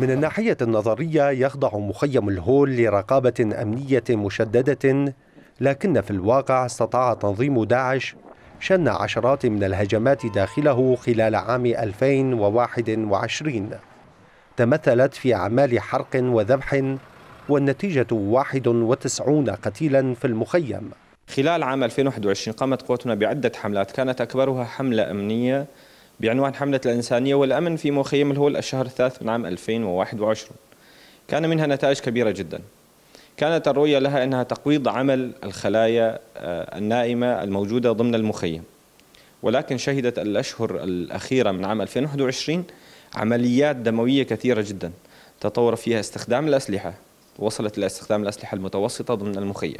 من الناحية النظرية يخضع مخيم الهول لرقابة أمنية مشددة لكن في الواقع استطاع تنظيم داعش شن عشرات من الهجمات داخله خلال عام 2021 تمثلت في أعمال حرق وذبح والنتيجة 91 قتيلا في المخيم خلال عام 2021 قامت قوتنا بعدة حملات كانت أكبرها حملة أمنية بعنوان حملة الإنسانية والأمن في مخيم الهول الشهر الثالث من عام 2021 كان منها نتائج كبيرة جدا كانت الرؤية لها أنها تقويض عمل الخلايا آه، النائمة الموجودة ضمن المخيم ولكن شهدت الأشهر الأخيرة من عام 2021 عمليات دموية كثيرة جدا تطور فيها استخدام الأسلحة وصلت إلى استخدام الأسلحة المتوسطة ضمن المخيم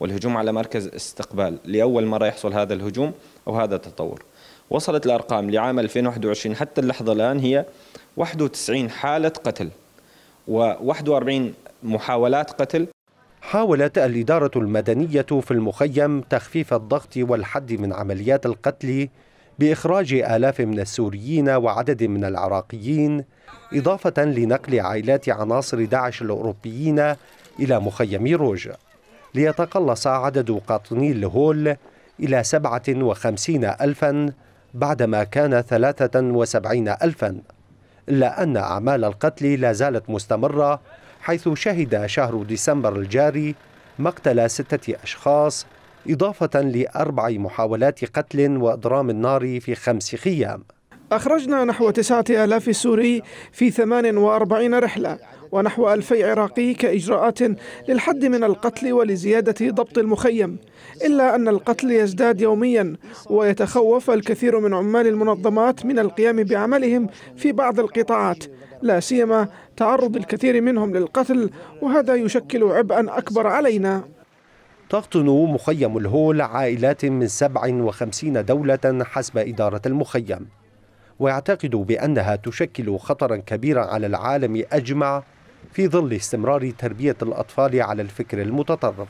والهجوم على مركز استقبال لأول مرة يحصل هذا الهجوم أو هذا التطور وصلت الأرقام لعام 2021 حتى اللحظة الآن هي 91 حالة قتل و41 محاولات قتل حاولت الإدارة المدنية في المخيم تخفيف الضغط والحد من عمليات القتل بإخراج آلاف من السوريين وعدد من العراقيين إضافة لنقل عائلات عناصر داعش الأوروبيين إلى مخيم روج ليتقلص عدد قاطني الهول إلى 57 ألفاً بعدما كان 73 ألفا إلا أن أعمال القتل لا زالت مستمرة حيث شهد شهر ديسمبر الجاري مقتل ستة أشخاص إضافة لأربع محاولات قتل وإضرام النار في خمس خيام أخرجنا نحو تسعة آلاف سوري في 48 رحلة ونحو ألفي عراقي كإجراءات للحد من القتل ولزيادة ضبط المخيم إلا أن القتل يزداد يوميا ويتخوف الكثير من عمال المنظمات من القيام بعملهم في بعض القطاعات لا سيما تعرض الكثير منهم للقتل وهذا يشكل عبئا أكبر علينا تقطن مخيم الهول عائلات من 57 دولة حسب إدارة المخيم ويعتقد بأنها تشكل خطرا كبيرا على العالم أجمع في ظل استمرار تربية الأطفال على الفكر المتطرف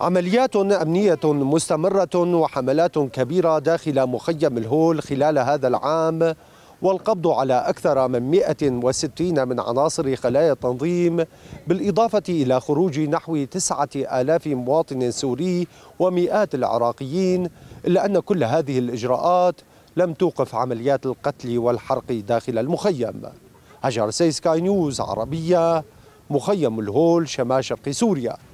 عمليات أمنية مستمرة وحملات كبيرة داخل مخيم الهول خلال هذا العام والقبض على أكثر من 160 من عناصر خلايا التنظيم بالإضافة إلى خروج نحو 9000 مواطن سوري ومئات العراقيين إلا أن كل هذه الإجراءات لم توقف عمليات القتل والحرق داخل المخيم هجر سي سكاي نيوز عربية مخيم الهول شمال شرق سوريا